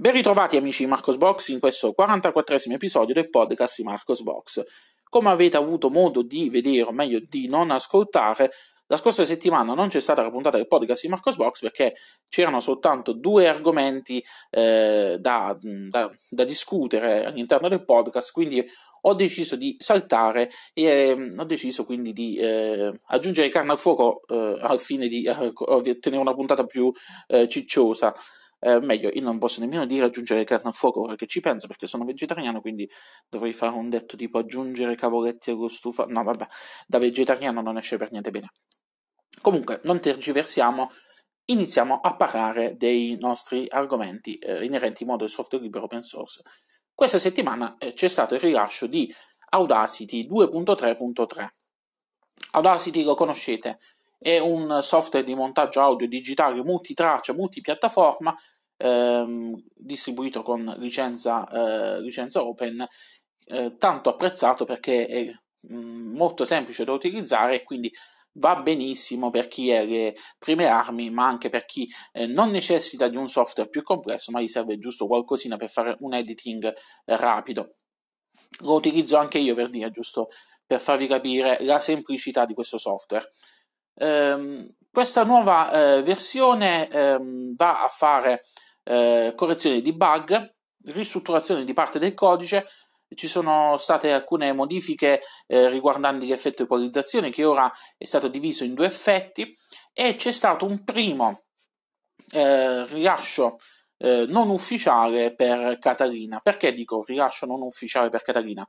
Ben ritrovati amici di Marcos Box in questo 44esimo episodio del podcast di Marcos Box. Come avete avuto modo di vedere, o meglio di non ascoltare, la scorsa settimana non c'è stata la puntata del podcast di Marcos Box perché c'erano soltanto due argomenti eh, da, da, da discutere all'interno del podcast, quindi ho deciso di saltare e eh, ho deciso quindi di eh, aggiungere carne al fuoco eh, al fine di eh, ottenere una puntata più eh, cicciosa eh, meglio, io non posso nemmeno dire aggiungere carne al fuoco ora che ci penso perché sono vegetariano, quindi dovrei fare un detto tipo aggiungere cavoletti allo stufa. No, vabbè, da vegetariano non esce per niente bene. Comunque, non tergiversiamo, iniziamo a parlare dei nostri argomenti eh, inerenti in modo al software libero open source. Questa settimana eh, c'è stato il rilascio di Audacity 2.3.3. Audacity lo conoscete è un software di montaggio audio digitale multitraccia, multipiattaforma, ehm, distribuito con licenza, eh, licenza open, eh, tanto apprezzato perché è mh, mm, molto semplice da utilizzare e quindi va benissimo per chi è le prime armi, ma anche per chi eh, non necessita di un software più complesso, ma gli serve giusto qualcosina per fare un editing rapido. Lo utilizzo anche io per dire, giusto per farvi capire la semplicità di questo software. Ehm, questa nuova eh, versione ehm, va a fare eh, correzione di bug, ristrutturazione di parte del codice, ci sono state alcune modifiche eh, riguardanti l'effetto equalizzazione che ora è stato diviso in due effetti e c'è stato un primo eh, rilascio eh, non ufficiale per Catalina. Perché dico rilascio non ufficiale per Catalina?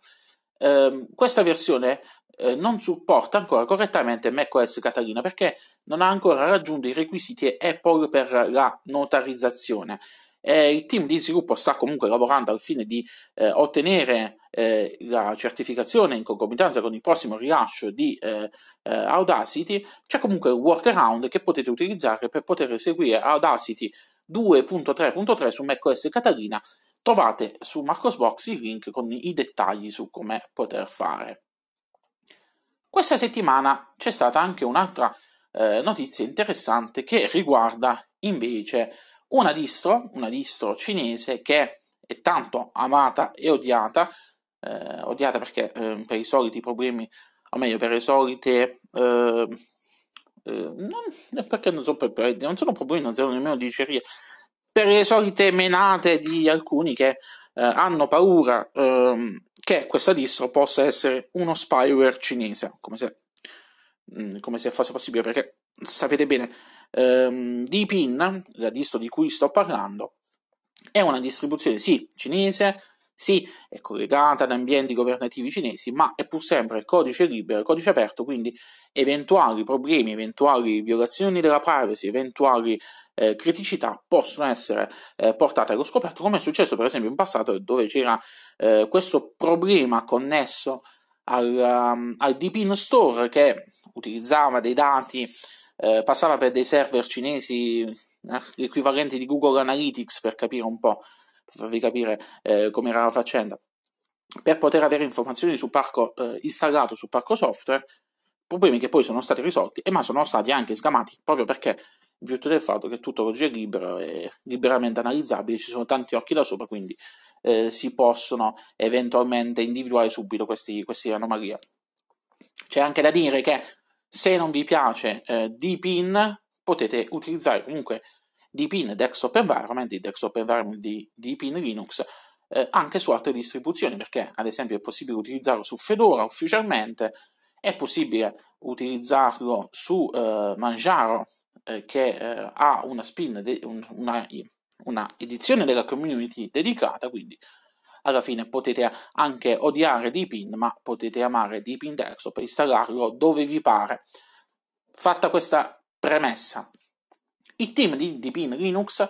Ehm, questa versione eh, non supporta ancora correttamente macOS Catalina perché non ha ancora raggiunto i requisiti Apple per la notarizzazione. Eh, il team di sviluppo sta comunque lavorando al fine di eh, ottenere eh, la certificazione in concomitanza con il prossimo rilascio di eh, eh, Audacity. C'è comunque un workaround che potete utilizzare per poter eseguire Audacity 2.3.3 su macOS Catalina. Trovate su Marcosbox il link con i dettagli su come poter fare. Questa settimana c'è stata anche un'altra eh, notizia interessante che riguarda invece una distro, una distro cinese che è tanto amata e odiata, eh, odiata perché eh, per i soliti problemi, o meglio per le solite... Eh, eh, non, perché non sono, per, non sono problemi, non sono nemmeno dicerie, per le solite menate di alcuni che eh, hanno paura ehm, che questa distro possa essere uno spyware cinese, come se, mm, come se fosse possibile, perché sapete bene, ehm, Deepin, la distro di cui sto parlando, è una distribuzione sì cinese sì, è collegata ad ambienti governativi cinesi, ma è pur sempre codice libero, codice aperto, quindi eventuali problemi, eventuali violazioni della privacy, eventuali eh, criticità possono essere eh, portate allo scoperto, come è successo per esempio in passato dove c'era eh, questo problema connesso al, um, al Deepin Store che utilizzava dei dati, eh, passava per dei server cinesi l'equivalente eh, di Google Analytics per capire un po' per farvi capire eh, com'era la faccenda, per poter avere informazioni su parco eh, installato su parco software, problemi che poi sono stati risolti, ma sono stati anche sgamati proprio perché in virtù del fatto che tutto oggi è libero e liberamente analizzabile, ci sono tanti occhi da sopra, quindi eh, si possono eventualmente individuare subito questi anomalie. C'è anche da dire che se non vi piace eh, D-Pin potete utilizzare comunque Deepin Desktop Environment, il Desktop Environment di Deepin Linux, eh, anche su altre distribuzioni, perché ad esempio è possibile utilizzarlo su Fedora ufficialmente, è possibile utilizzarlo su eh, Manjaro, eh, che eh, ha una spin, de- un, una, una edizione della community dedicata, quindi alla fine potete anche odiare Deepin, ma potete amare Deepin Desktop e installarlo dove vi pare. Fatta questa premessa, il team di Deepin Linux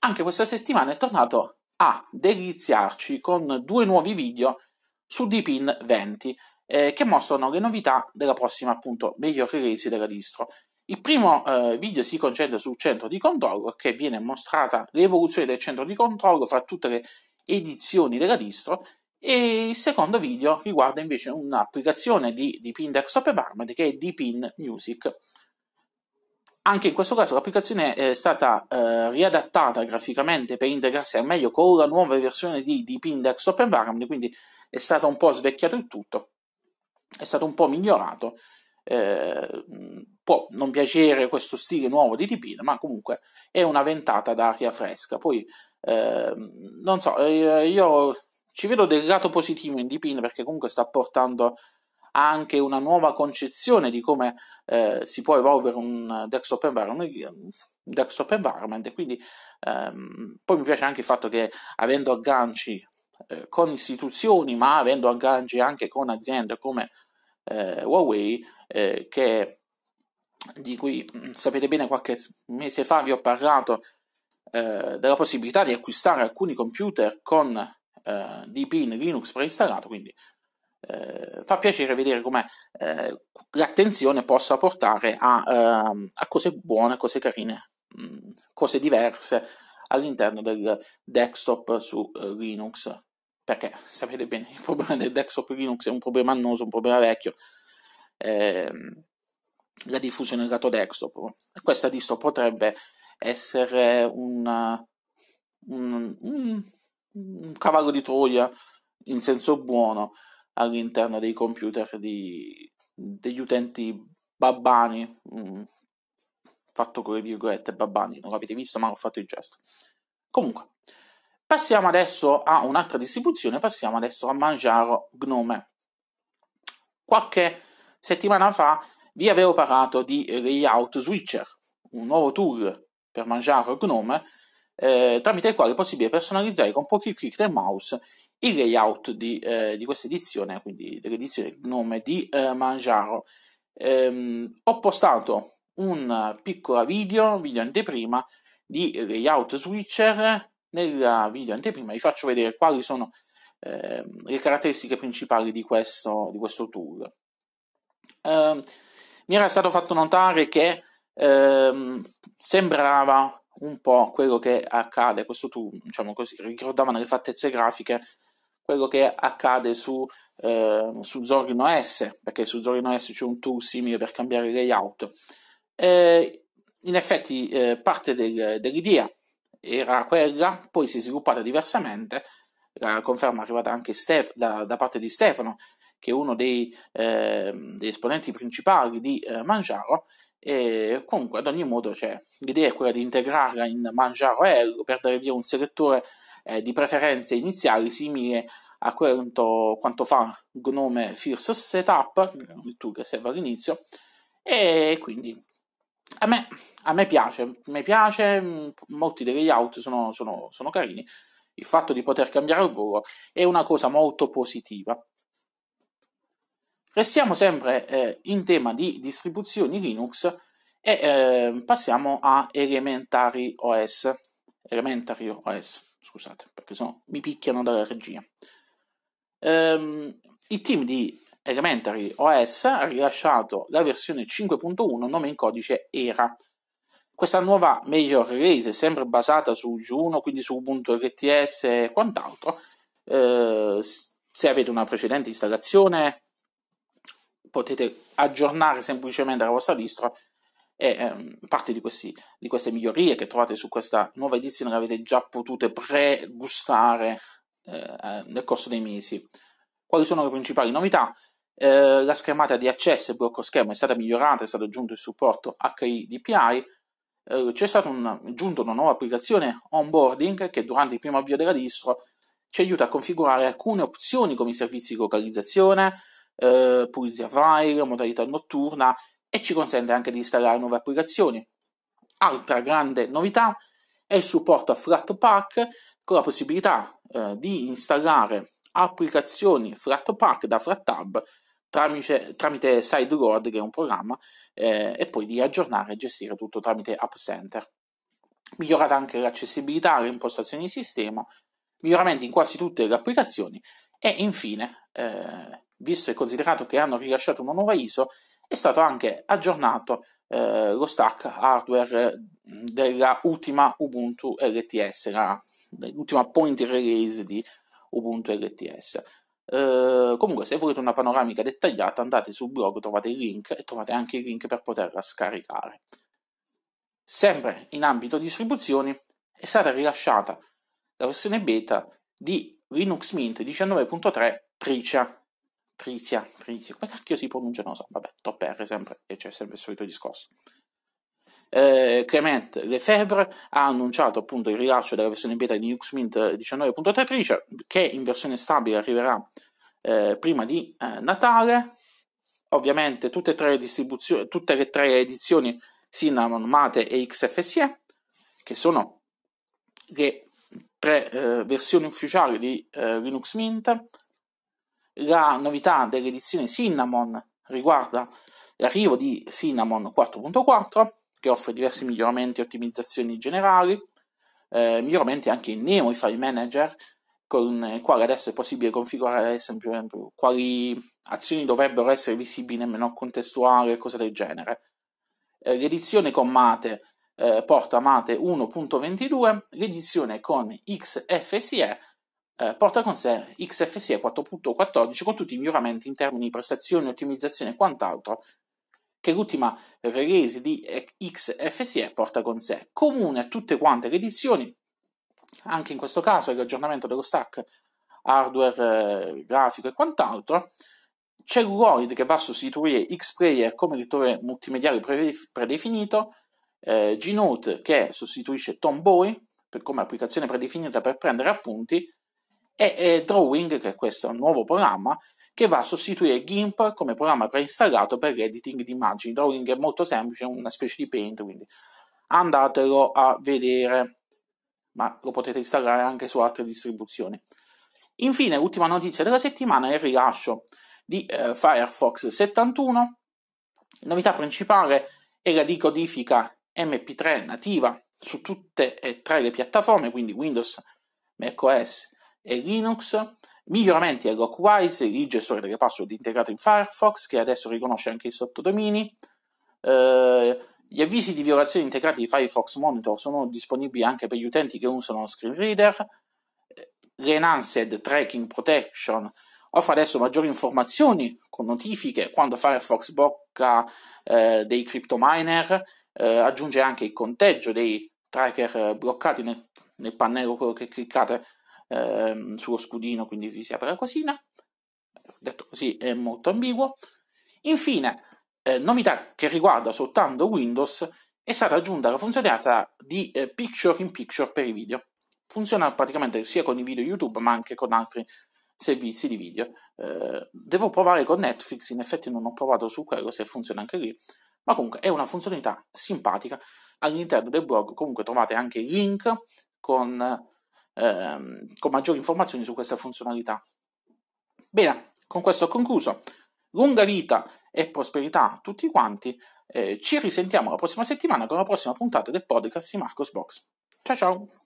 anche questa settimana è tornato a deliziarci con due nuovi video su Deepin 20 eh, che mostrano le novità della prossima appunto meglio release della distro. Il primo eh, video si concentra sul centro di controllo che viene mostrata l'evoluzione del centro di controllo fra tutte le edizioni della distro e il secondo video riguarda invece un'applicazione di Deepin Desktop Environment che è Deepin Music. Anche in questo caso l'applicazione è stata eh, riadattata graficamente per integrarsi al meglio con la nuova versione di Deepin Desktop Environment, quindi è stato un po' svecchiato il tutto, è stato un po' migliorato. Eh, può non piacere questo stile nuovo di Deepin, ma comunque è una ventata d'aria fresca. Poi, eh, non so, eh, io ci vedo del lato positivo in Deepin perché comunque sta portando anche una nuova concezione di come eh, si può evolvere un desktop environment, desktop environment quindi ehm, poi mi piace anche il fatto che avendo agganci eh, con istituzioni ma avendo agganci anche con aziende come eh, Huawei eh, che, di cui mm, sapete bene qualche mese fa vi ho parlato eh, della possibilità di acquistare alcuni computer con eh, DP in Linux preinstallato quindi eh, fa piacere vedere come eh, l'attenzione possa portare a, uh, a, cose buone, cose carine, mh, mm, cose diverse all'interno del desktop su uh, Linux. Perché sapete bene, il problema del desktop Linux è un problema annoso, un problema vecchio. Eh, la diffusione del lato desktop. Questa distro potrebbe essere una, un, un, un cavallo di Troia in senso buono all'interno dei computer di, degli utenti babbani, mm, fatto con le virgolette babbani, non l'avete visto ma ho fatto il gesto. Comunque, passiamo adesso a un'altra distribuzione, passiamo adesso a Manjaro Gnome. Qualche settimana fa vi avevo parlato di Layout Switcher, un nuovo tool per Manjaro Gnome, eh, tramite il quale è possibile personalizzare con pochi clic del mouse il layout di, eh, di questa edizione, quindi dell'edizione nome di eh, Mangiaro, ehm, ho postato un piccolo video, video anteprima di layout switcher. Nella video anteprima vi faccio vedere quali sono eh, le caratteristiche principali di questo, di questo tool. Eh, mi era stato fatto notare che eh, sembrava un po' quello che accade, questo tool, diciamo così, ricordava nelle fattezze grafiche quello che accade su, eh, su Zorino S, perché su Zorino S c'è un tool simile per cambiare il layout. Eh, in effetti eh, parte del, dell'idea era quella, poi si è sviluppata diversamente, la conferma è arrivata anche Stef- da, da, parte di Stefano, che è uno dei, eh, degli esponenti principali di eh, Mangiaro, e comunque ad ogni modo cioè, l'idea è quella di integrarla in Mangiaro L per dare via un selettore eh, di preferenze iniziali simile a quanto, quanto fa Gnome First Setup, il tool che serve all'inizio, e quindi a me, a me piace, mi piace, molti dei layout sono, sono, sono carini, il fatto di poter cambiare il volo è una cosa molto positiva. Restiamo sempre eh, in tema di distribuzioni Linux e eh, passiamo a Elementary OS. Elementary OS. Scusate, perché sennò mi picchiano dalla regia. Ehm, il team di Elementary OS ha rilasciato la versione 5.1, nome in codice ERA. Questa nuova major release è sempre basata su G1, quindi su Ubuntu LTS e quant'altro. Eh, se avete una precedente installazione potete aggiornare semplicemente la vostra distro e ehm, parte di, questi, di, queste migliorie che trovate su questa nuova edizione l'avete già potute pregustare eh, nel corso dei mesi. Quali sono le principali novità? Eh, la schermata di accesso e blocco schermo è stata migliorata, è stato aggiunto il supporto HIDPI, eh, c'è stata un, aggiunta una nuova applicazione onboarding che durante il primo avvio della distro ci aiuta a configurare alcune opzioni come i servizi di localizzazione, eh, pulizia file, modalità notturna e ci consente anche di installare nuove applicazioni. Altra grande novità è il supporto a Flatpak con la possibilità eh, di installare applicazioni Flatpak da FlatTab tramite, tramite SideLoad che è un programma eh, e poi di aggiornare e gestire tutto tramite App Center. Migliorata anche l'accessibilità, le impostazioni di sistema, miglioramenti in quasi tutte le applicazioni e infine, eh, visto e considerato che hanno rilasciato una nuova ISO, è stato anche aggiornato eh, lo stack hardware della ultima Ubuntu LTS, la, l'ultima point release di Ubuntu LTS. Eh, comunque, se volete una panoramica dettagliata, andate sul blog, trovate il link e trovate anche il link per poterla scaricare. Sempre in ambito distribuzioni, è stata rilasciata la versione beta di Linux Mint 19.3 Tricia Trizia, Trizia, come cacchio si pronuncia? Non so, vabbè, top R sempre, e c'è sempre il solito discorso. Eh, Clement Lefebvre ha annunciato appunto il rilascio della versione beta di Linux Mint 19.13 che in versione stabile arriverà eh, prima di eh, Natale. Ovviamente tutte e tre, le distribuzioni, tutte le tre edizioni Cinnamon, Mate e XFSE che sono le tre eh, versioni ufficiali di eh, Linux Mint la novità dell'edizione Cinnamon riguarda l'arrivo di Cinnamon 4.4 che offre diversi miglioramenti e ottimizzazioni generali, eh, miglioramenti anche in Nemo, i file manager, con il quale adesso è possibile configurare ad esempio quali azioni dovrebbero essere visibili nel menu contestuale e cose del genere. Eh, l'edizione con Mate eh, porta Mate 1.22, l'edizione con XFSE eh, porta con sé XFSE 4.14 con tutti i miglioramenti in termini di prestazioni, ottimizzazione e quant'altro che l'ultima release di XFSE porta con sé. Comune a tutte quante le edizioni, anche in questo caso è l'aggiornamento dello stack hardware, eh, grafico e quant'altro, Celluloid che va a sostituire Xplayer come lettore multimediale predefinito, eh, g che sostituisce Tomboy per, come applicazione predefinita per prendere appunti, e eh, Drawing, che è questo un nuovo programma che va a sostituire GIMP come programma preinstallato per l'editing di immagini. Drawing è molto semplice, è una specie di paint, quindi andatelo a vedere, ma lo potete installare anche su altre distribuzioni. Infine, l'ultima notizia della settimana è il rilascio di eh, Firefox 71. Novità principale è la decodifica MP3 nativa su tutte e tre le piattaforme, quindi Windows, macOS e Linux, miglioramenti a Lockwise, il gestore delle password integrato in Firefox, che adesso riconosce anche i sottodomini. Eh, gli avvisi di violazione integrati di Firefox Monitor sono disponibili anche per gli utenti che usano lo screen reader. Eh, L'Enhanced Tracking Protection offre adesso maggiori informazioni con notifiche quando Firefox blocca eh, dei cryptominer, eh, aggiunge anche il conteggio dei tracker eh, bloccati nel, nel pannello che cliccate ehm, sullo scudino, quindi si apre la cosina. Detto così è molto ambiguo. Infine, eh, novità che riguarda soltanto Windows, è stata aggiunta la funzionalità di eh, picture in picture per i video. Funziona praticamente sia con i video YouTube ma anche con altri servizi di video. Eh, devo provare con Netflix, in effetti non ho provato su quello se funziona anche lì, ma comunque è una funzionalità simpatica. All'interno del blog comunque trovate anche il link con ehm, con maggiori informazioni su questa funzionalità. Bene, con questo ho concluso. Lunga vita e prosperità a tutti quanti. Eh, ci risentiamo la prossima settimana con la prossima puntata del podcast di Marcos Box. Ciao ciao!